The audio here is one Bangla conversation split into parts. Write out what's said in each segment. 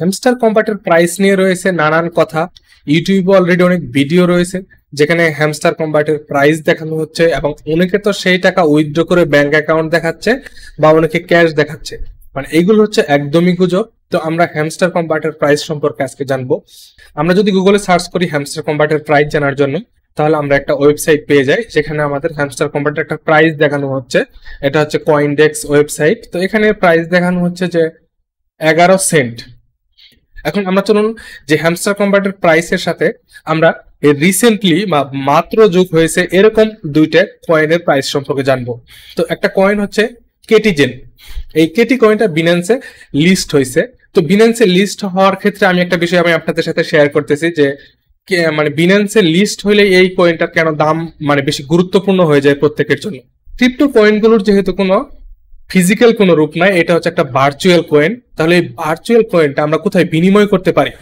হ্যামস্টার কম্পাটের প্রাইস নিয়ে রয়েছে নানান কথা ইউটিউবে অলরেডি অনেক ভিডিও রয়েছে যেখানে হ্যামস্টার কম্বাটের প্রাইস দেখানো হচ্ছে এবং অনেকে তো সেই টাকা উইথড্র করে ব্যাংক অ্যাকাউন্ট দেখাচ্ছে বা অনেকে ক্যাশ দেখাচ্ছে মানে এইগুলো হচ্ছে একদমই গুজব তো আমরা হ্যামস্টার কম্বাটের প্রাইস সম্পর্কে আজকে জানবো আমরা যদি গুগলে সার্চ করি হ্যামস্টার কম্বাটের প্রাইস জানার জন্য তাহলে আমরা একটা ওয়েবসাইট পেয়ে যাই যেখানে আমাদের হ্যামস্টার কম্বাটের একটা প্রাইস দেখানো হচ্ছে এটা হচ্ছে ডেক্স ওয়েবসাইট তো এখানে প্রাইস দেখানো হচ্ছে যে এগারো সেন্ট এখন আমরা চলুন যে হ্যামস্টার কম্বাটের প্রাইসের সাথে আমরা রিসেন্টলি বা মাত্র যুগ হয়েছে এরকম দুইটা কয়েনের প্রাইস সম্পর্কে জানবো তো একটা কয়েন হচ্ছে কেটিজেন এই কেটি কয়েনটা বিনান্সে লিস্ট হয়েছে তো বিনান্সে লিস্ট হওয়ার ক্ষেত্রে আমি একটা বিষয় আমি আপনাদের সাথে শেয়ার করতেছি যে মানে বিনান্সে লিস্ট হইলে এই কয়েনটার কেন দাম মানে বেশি গুরুত্বপূর্ণ হয়ে যায় প্রত্যেকের জন্য ক্রিপ্টো কয়েনগুলোর যেহেতু কোনো ফিজিক্যাল কোনো রূপ নাই এটা হচ্ছে একটা ভার্চুয়াল কয়েন তাহলে এই ভার্চুয়াল কয়েনটা আমরা কোথায় বিনিময় করতে পারি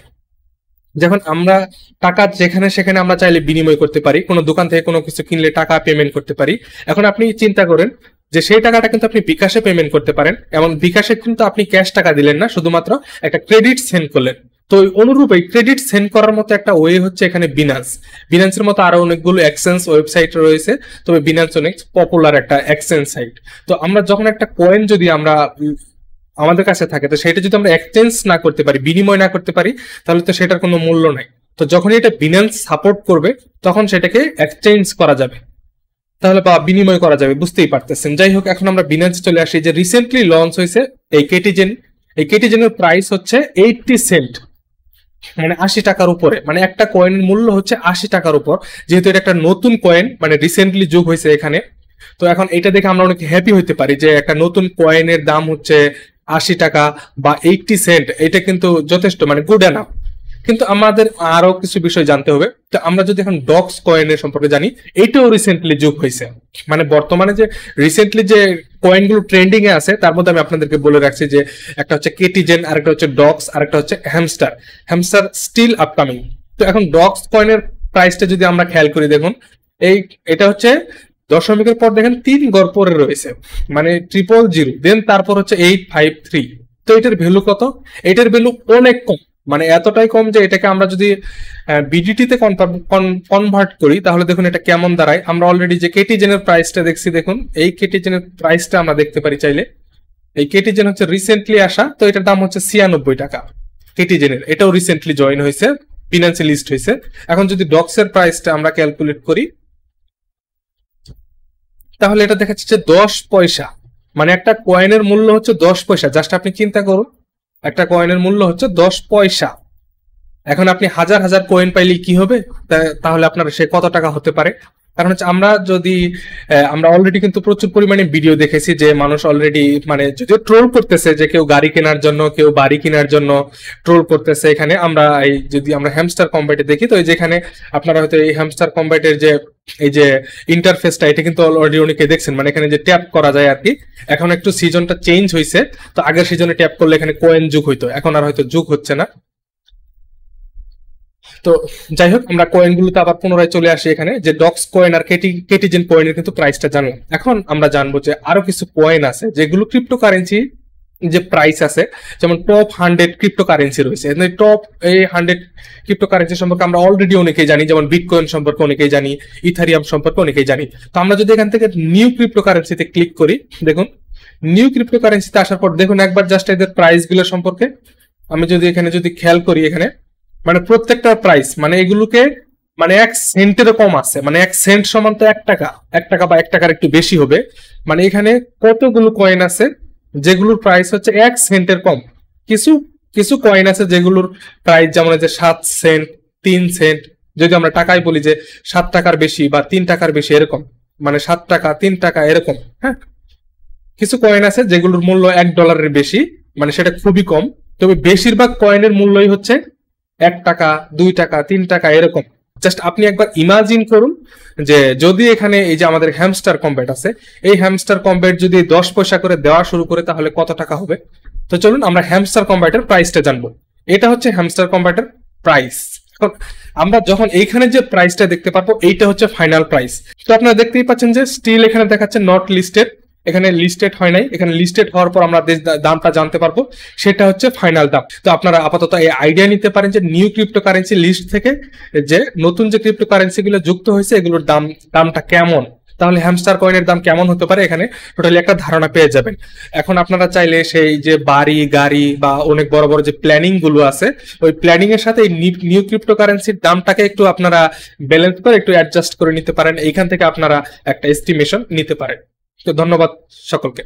যখন আমরা টাকা যেখানে সেখানে আমরা চাইলে বিনিময় করতে পারি কোনো দোকান থেকে কোনো কিছু কিনলে টাকা পেমেন্ট করতে পারি এখন আপনি চিন্তা করেন যে সেই টাকাটা কিন্তু আপনি বিকাশে পেমেন্ট করতে পারেন এবং বিকাশে কিন্তু আপনি ক্যাশ টাকা দিলেন না শুধুমাত্র একটা ক্রেডিট সেন্ড করলেন তো অনুরূপে ক্রেডিট সেন্ড করার মতো একটা ওয়ে হচ্ছে এখানে বিনান্স বিনান্সের মতো আরো অনেকগুলো এক্সচেঞ্জ ওয়েবসাইট রয়েছে তবে বিনান্স অনেক পপুলার একটা এক্সচেঞ্জ সাইট তো আমরা যখন একটা কয়েন যদি আমরা আমাদের কাছে থাকে তো সেটা যদি আমরা এক্সচেঞ্জ না করতে পারি বিনিময় না করতে পারি তাহলে তো সেটার কোনো মূল্য নাই তো যখনই এটা বিনান্স সাপোর্ট করবে তখন সেটাকে এক্সচেঞ্জ করা যাবে তাহলে বা বিনিময় করা যাবে বুঝতেই পারতেছেন যাই হোক এখন আমরা বিনান্স চলে আসি যে রিসেন্টলি লঞ্চ হয়েছে এই কেটিজেন এই কেটিজেনের প্রাইস হচ্ছে এইটটি সেন্ট মানে আশি টাকার উপরে মানে একটা কয়েনের মূল্য হচ্ছে আশি টাকার উপর যেহেতু এটা একটা নতুন কয়েন মানে রিসেন্টলি যোগ হয়েছে এখানে তো এখন এটা দেখে আমরা অনেক হ্যাপি হইতে পারি যে একটা নতুন কয়েনের দাম হচ্ছে আশি টাকা বা এইটটি সেন্ট এটা কিন্তু যথেষ্ট মানে গুড অ্যানাফ কিন্তু আমাদের আরো কিছু বিষয় জানতে হবে তো আমরা যদি এখন ডক্স কয়েনের সম্পর্কে জানি এটাও রিসেন্টলি যুগ হয়েছে মানে বর্তমানে যে রিসেন্টলি যে কয়েনগুলো ট্রেন্ডিং এ আছে তার মধ্যে আমি আপনাদেরকে বলে রাখছি যে একটা হচ্ছে কেটিজেন আরেকটা হচ্ছে ডক্স একটা হচ্ছে হ্যামস্টার হ্যামস্টার স্টিল আপকামিং তো এখন ডক্স কয়েনের প্রাইসটা যদি আমরা খেয়াল করি দেখুন এই এটা হচ্ছে দশমিকের পর দেখেন তিন গড় পরে রয়েছে মানে ট্রিপল জিরো দেন তারপর হচ্ছে এইট ফাইভ থ্রি তো এটার ভ্যালু কত এটার ভ্যালু অনেক কম মানে এতটাই কম যে এটাকে আমরা যদি বিডিটিতে কনভার্ট করি তাহলে দেখুন এটা কেমন দাঁড়ায় আমরা অলরেডি যে কেটিজেনের প্রাইসটা দেখছি দেখুন এই কেটিজেনের প্রাইসটা আমরা দেখতে পারি চাইলে এই কেটিজেন হচ্ছে রিসেন্টলি আসা তো এটার দাম হচ্ছে ছিয়ানব্বই টাকা কেটিজেনের এটাও রিসেন্টলি জয়েন হয়েছে ফিনান্সিয়াল লিস্ট হয়েছে এখন যদি ডক্সের প্রাইসটা আমরা ক্যালকুলেট করি তাহলে এটা দেখা যাচ্ছে দশ পয়সা মানে একটা কয়েনের মূল্য হচ্ছে দশ পয়সা জাস্ট আপনি চিন্তা করুন একটা কয়েনের মূল্য হচ্ছে দশ পয়সা এখন আপনি হাজার হাজার কয়েন পাইলে কি হবে তাহলে আপনার সে কত টাকা হতে পারে কারণ হচ্ছে আমরা যদি আমরা অলরেডি কিন্তু প্রচুর পরিমাণে ভিডিও দেখেছি যে মানুষ অলরেডি মানে যদিও ট্রোল করতেছে যে কেউ গাড়ি কেনার জন্য কেউ বাড়ি কেনার জন্য ট্রোল করতেছে এখানে আমরা এই যদি আমরা হ্যামস্টার কম্ব্যাটে দেখি তো যেখানে আপনারা হয়তো এই হ্যামস্টার কম্ব্যাটের যে এই যে ইন্টারফেসটা এটা কিন্তু অলরেডি অনেকে দেখছেন মানে এখানে যে ট্যাপ করা যায় আর কি এখন একটু সিজনটা চেঞ্জ হয়েছে তো আগের সিজনে ট্যাপ করলে এখানে কোয়েন যুগ হইতো এখন আর হয়তো যুগ হচ্ছে না তো যাই হোক আমরা কয়েনগুলোতে আবার পুনরায় চলে আসি এখানে যে ডক্স কয়েন আর কেটি কেটিজেন কয়েনের কিন্তু প্রাইসটা জানলাম এখন আমরা জানবো যে আরো কিছু কয়েন আছে যেগুলো ক্রিপ্টোকারেন্সি যে প্রাইস আছে যেমন টপ হান্ড্রেড ক্রিপ্টো কারেন্সি রয়েছে টপ এই হান্ড্রেড ক্রিপ্টো কারেন্সি সম্পর্কে আমরা অলরেডি অনেকেই জানি যেমন বিটকয়েন সম্পর্কে অনেকেই জানি ইথারিয়াম সম্পর্কে অনেকেই জানি তো আমরা যদি এখান থেকে নিউ ক্রিপ্টো কারেন্সিতে ক্লিক করি দেখুন নিউ ক্রিপ্টো কারেন্সিতে আসার পর দেখুন একবার জাস্ট এদের প্রাইসগুলো সম্পর্কে আমি যদি এখানে যদি খেয়াল করি এখানে মানে প্রত্যেকটা প্রাইস মানে এগুলোকে মানে এক সেন্টের কম আছে মানে এক সেন্ট সমান তো এক টাকা এক টাকা বা এক টাকার একটু বেশি হবে মানে এখানে কতগুলো কয়েন আছে যেগুলোর প্রাইস হচ্ছে এক সেন্টের কম কিছু কিছু কয়েন আছে যেগুলোর প্রাইস যেমন আছে সাত সেন্ট তিন সেন্ট যদি আমরা টাকায় বলি যে সাত টাকার বেশি বা তিন টাকার বেশি এরকম মানে সাত টাকা তিন টাকা এরকম হ্যাঁ কিছু কয়েন আছে যেগুলোর মূল্য এক ডলারের বেশি মানে সেটা খুবই কম তবে বেশিরভাগ কয়েনের মূল্যই হচ্ছে এক টাকা দুই টাকা তিন টাকা এরকম জাস্ট আপনি একবার ইমাজিন করুন যে যদি এখানে এই যে আমাদের হ্যামস্টার কম্ব্যাট আছে এই হ্যামস্টার কম্ব্যাট যদি দশ পয়সা করে দেওয়া শুরু করে তাহলে কত টাকা হবে তো চলুন আমরা হ্যামস্টার কম্ব্যাটের প্রাইসটা জানবো এটা হচ্ছে হ্যামস্টার কম্ব্যাটের প্রাইস আমরা যখন এইখানে যে প্রাইসটা দেখতে পাবো এইটা হচ্ছে ফাইনাল প্রাইস তো আপনারা দেখতেই পাচ্ছেন যে স্টিল এখানে দেখাচ্ছে নট লিস্টেড এখানে লিস্টেড হয় নাই এখানে লিস্টেড হওয়ার পর আমরা দামটা জানতে পারবো সেটা হচ্ছে ফাইনাল দাম তো আপনারা আপাতত এই আইডিয়া নিতে পারেন যে নিউ ক্রিপ্টো কারেন্সি লিস্ট থেকে যে নতুন যে ক্রিপ্টো কারেন্সিগুলো যুক্ত হয়েছে এগুলোর দাম দামটা কেমন তাহলে হ্যামস্টার কয়েনের দাম কেমন হতে পারে এখানে টোটালি একটা ধারণা পেয়ে যাবেন এখন আপনারা চাইলে সেই যে বাড়ি গাড়ি বা অনেক বড় বড় যে প্ল্যানিং গুলো আছে ওই প্ল্যানিং এর সাথে নিউ ক্রিপ্টো কারেন্সির দামটাকে একটু আপনারা ব্যালেন্স করে একটু অ্যাডজাস্ট করে নিতে পারেন এইখান থেকে আপনারা একটা এস্টিমেশন নিতে পারেন তো ধন্যবাদ সকলকে